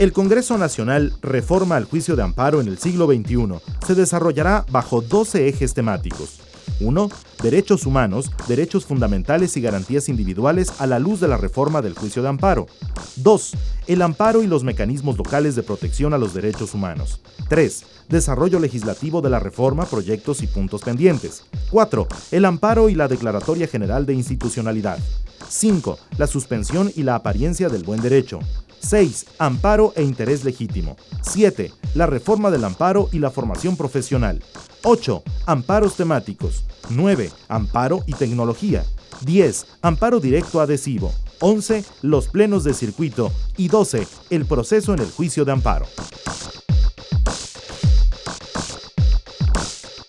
El Congreso Nacional Reforma al Juicio de Amparo en el siglo XXI se desarrollará bajo 12 ejes temáticos. 1. Derechos humanos, derechos fundamentales y garantías individuales a la luz de la reforma del juicio de amparo. 2. El amparo y los mecanismos locales de protección a los derechos humanos. 3. Desarrollo legislativo de la reforma, proyectos y puntos pendientes. 4. El amparo y la Declaratoria General de Institucionalidad. 5. La suspensión y la apariencia del buen derecho. 6. Amparo e interés legítimo. 7. La reforma del amparo y la formación profesional. 8. Amparos temáticos. 9. Amparo y tecnología. 10. Amparo directo adhesivo. 11. Los plenos de circuito. Y 12. El proceso en el juicio de amparo.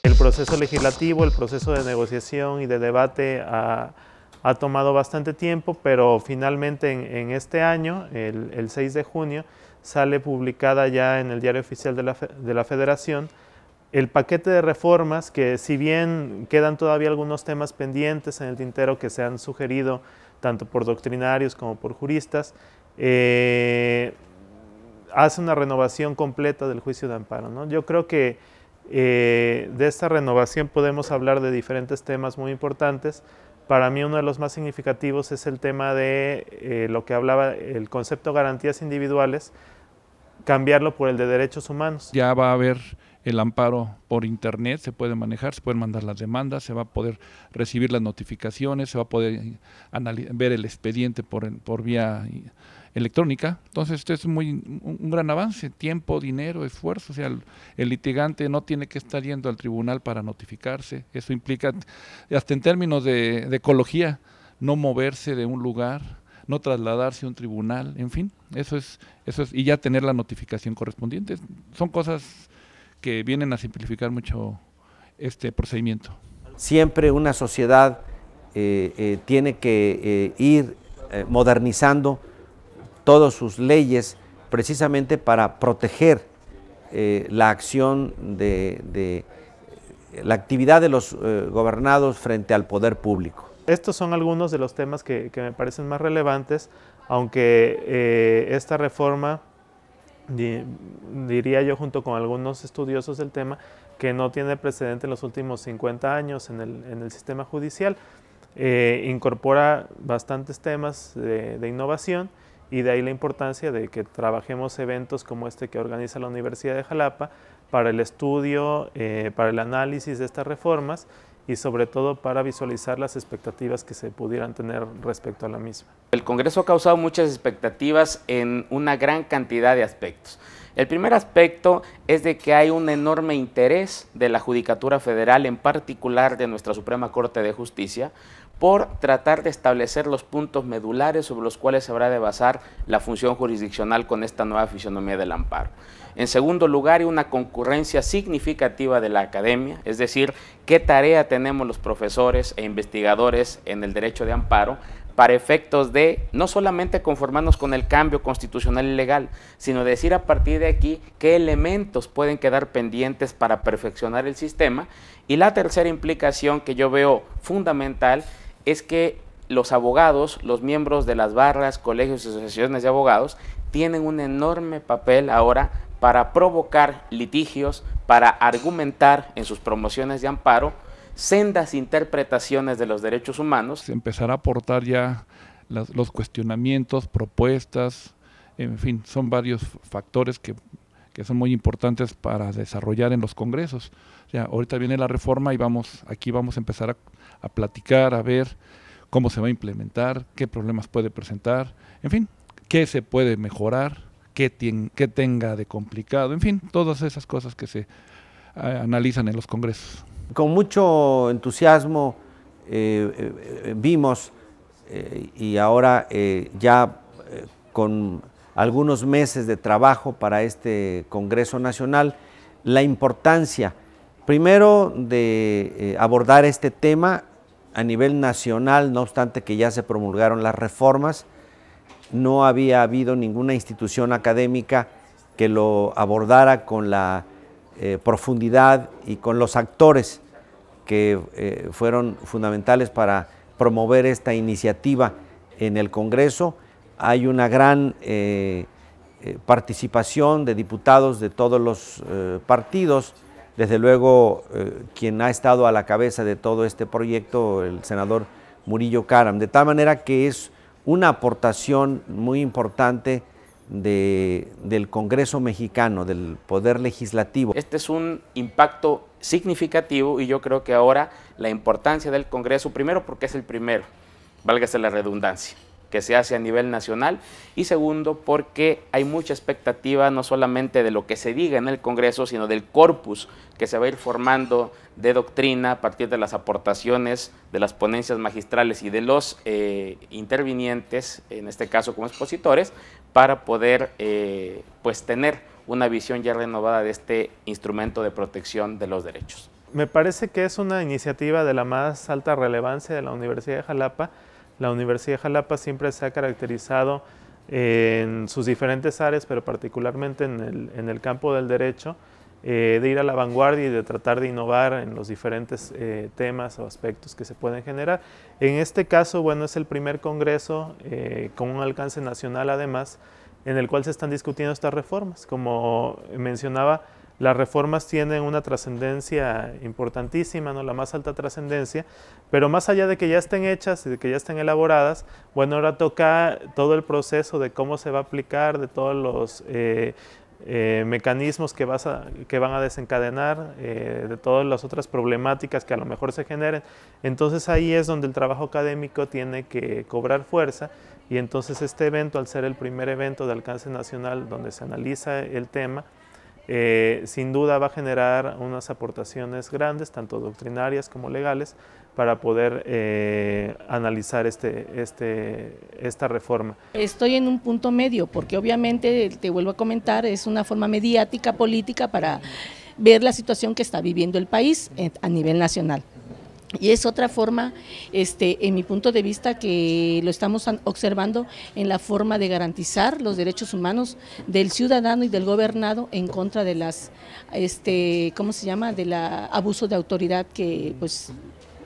El proceso legislativo, el proceso de negociación y de debate a ha tomado bastante tiempo, pero finalmente en, este año, el, 6 de junio, sale publicada ya en el Diario Oficial de la, Federación el paquete de reformas que si bien quedan todavía algunos temas pendientes en el tintero que se han sugerido tanto por doctrinarios como por juristas, eh, hace una renovación completa del juicio de amparo. Yo creo que eh, de esta renovación podemos hablar de diferentes temas muy importantes, para mí uno de los más significativos es el tema de eh, lo que hablaba el concepto de garantías individuales, cambiarlo por el de derechos humanos. Ya va a haber el amparo por internet, se puede manejar, se pueden mandar las demandas, se va a poder recibir las notificaciones, se va a poder ver el expediente por, por vía electrónica. Entonces, esto es muy, un, gran avance, tiempo, dinero, esfuerzo. O sea, el, litigante no tiene que estar yendo al tribunal para notificarse. Eso implica, hasta en términos de, ecología, no moverse de un lugar, no trasladarse a un tribunal, en fin, eso es, eso es, y ya tener la notificación correspondiente. Son cosas que vienen a simplificar mucho este procedimiento. Siempre una sociedad eh, eh, tiene que eh, ir modernizando todas sus leyes precisamente para proteger eh, la acción de, la actividad de los eh, gobernados frente al poder público. Estos son algunos de los temas que, me parecen más relevantes, aunque eh, esta reforma, diría yo junto con algunos estudiosos del tema, que no tiene precedente en los últimos 50 años en el, sistema judicial, incorpora bastantes temas de innovación y de ahí la importancia de que trabajemos eventos como este que organiza la Universidad de Jalapa para el estudio, eh, para el análisis de estas reformas y sobre todo para visualizar las expectativas que se pudieran tener respecto a la misma. El Congreso ha causado muchas expectativas en una gran cantidad de aspectos. El primer aspecto es de que hay un enorme interés de la Judicatura Federal, en particular de nuestra Suprema Corte de Justicia, por tratar de establecer los puntos medulares sobre los cuales se habrá de basar la función jurisdiccional con esta nueva fisionomía del amparo. En segundo lugar, una concurrencia significativa de la academia, es decir, qué tarea tenemos los profesores e investigadores en el derecho de amparo para efectos de no solamente conformarnos con el cambio constitucional y legal, sino decir a partir de aquí qué elementos pueden quedar pendientes para perfeccionar el sistema. Y la tercera implicación que yo veo fundamental es que los abogados, los miembros de las barras, colegios y asociaciones de abogados, tienen un enorme papel ahora para provocar litigios, para argumentar en sus promociones de amparo sendas interpretaciones de los derechos humanos. Se empezará a aportar ya los cuestionamientos, propuestas, en fin, son varios factores que que son muy importantes para desarrollar en los congresos. O ahorita viene la reforma y vamos, aquí vamos a empezar a, platicar, a ver cómo se va a implementar, qué problemas puede presentar, en fin, qué se puede mejorar, qué, tenga de complicado, en fin, todas esas cosas que se analizan en los congresos. Con mucho entusiasmo eh, eh, vimos eh, y ahora ya con algunos meses de trabajo para este Congreso Nacional, la importancia, primero, de eh, abordar este tema a nivel nacional, no obstante que ya se promulgaron las reformas, no había habido ninguna institución académica que lo abordara con la eh, profundidad y con los actores que eh, fueron fundamentales para promover esta iniciativa en el Congreso hay una gran eh, eh, participación de diputados de todos los eh, partidos. Desde luego, quien ha estado a la cabeza de todo este proyecto, el senador Murillo Caram, De tal manera que es una aportación muy importante del Congreso mexicano, del Poder Legislativo. Este es un impacto significativo y yo creo que ahora la importancia del Congreso, primero porque es el primero, válgase la redundancia, que se hace a nivel nacional y segundo porque hay mucha expectativa no solamente de lo que se diga en el Congreso, sino del corpus que se va a ir formando de doctrina a partir de las aportaciones de las ponencias magistrales y de los eh, intervinientes, en este caso como expositores, para poder eh, pues tener una visión ya renovada de este instrumento de protección de los derechos. Me parece que es una iniciativa de la más alta relevancia de la Universidad de Jalapa, la Universidad de Jalapa siempre se ha caracterizado eh, en sus diferentes áreas, pero particularmente en el, campo del derecho, eh, de ir a la vanguardia y de tratar de innovar en los diferentes eh, temas o aspectos que se pueden generar. En este caso, bueno, es el primer congreso con un alcance nacional además, en el cual se están discutiendo estas reformas. Como mencionaba, las reformas tienen una trascendencia importantísima, ¿no? la más alta trascendencia, pero más allá de que ya estén hechas y de que ya estén elaboradas, bueno, ahora toca todo el proceso de cómo se va a aplicar, de todos los... Eh, eh, mecanismos que, vas que, van a desencadenar, eh, de todas las otras problemáticas que a lo mejor se generen. Entonces ahí es donde el trabajo académico tiene que cobrar fuerza y entonces este evento, al ser el primer evento de alcance nacional donde se analiza el tema, eh, sin duda va a generar unas aportaciones grandes, tanto doctrinarias como legales, para poder eh, analizar este, este, esta reforma. Estoy en un punto medio, porque obviamente, te vuelvo a comentar, es una forma mediática, política, para ver la situación que está viviendo el país eh, a nivel nacional. Y es otra forma, este, en mi punto de vista, que lo estamos observando en la forma de garantizar los derechos humanos del ciudadano y del gobernado en contra de las, este, ¿cómo se llama?, de la abuso de autoridad que, pues,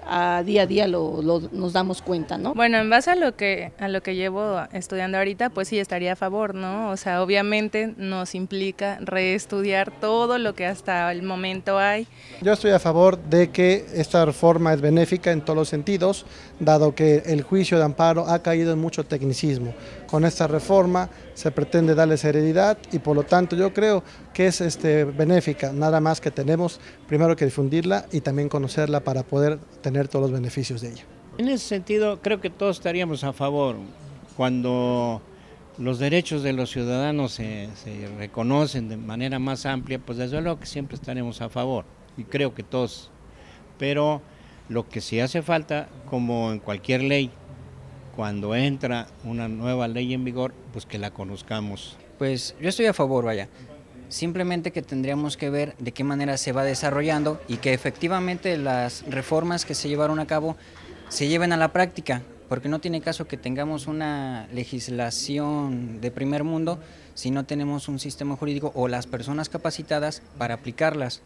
a día a día nos damos cuenta, ¿no? Bueno, en base a lo que a lo que llevo estudiando ahorita, pues sí estaría a favor, ¿no? O sea, obviamente nos implica reestudiar todo lo que hasta el momento hay. Yo estoy a favor de que esta reforma es benéfica en todos los sentidos, dado que el juicio de amparo ha caído en mucho tecnicismo. Con esta reforma se pretende darle seriedad y por lo tanto yo creo que es este, benéfica, nada más que tenemos primero que difundirla y también conocerla para poder tener todos los beneficios de ella. En ese sentido, creo que todos estaríamos a favor cuando los derechos de los ciudadanos se, se reconocen de manera más amplia, pues desde luego que siempre estaremos a favor y creo que todos. Pero lo que sí hace falta, como en cualquier ley, cuando entra una nueva ley en vigor, pues que la conozcamos. Pues yo estoy a favor, vaya. Simplemente que tendríamos que ver de qué manera se va desarrollando y que efectivamente las reformas que se llevaron a cabo se lleven a la práctica, porque no tiene caso que tengamos una legislación de primer mundo si no tenemos un sistema jurídico o las personas capacitadas para aplicarlas.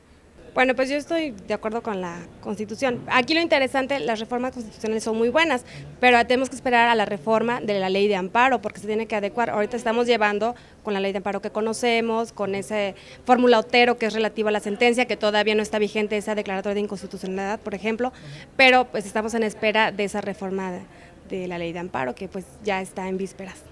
Bueno, pues yo estoy de acuerdo con la Constitución. Aquí lo interesante, las reformas constitucionales son muy buenas, pero tenemos que esperar a la reforma de la ley de amparo, porque se tiene que adecuar. Ahorita estamos llevando con la ley de amparo que conocemos, con ese fórmula Otero que es relativa a la sentencia, que todavía no está vigente esa declaratoria de inconstitucionalidad, por ejemplo, pero pues estamos en espera de esa reforma de la ley de amparo, que pues ya está en vísperas.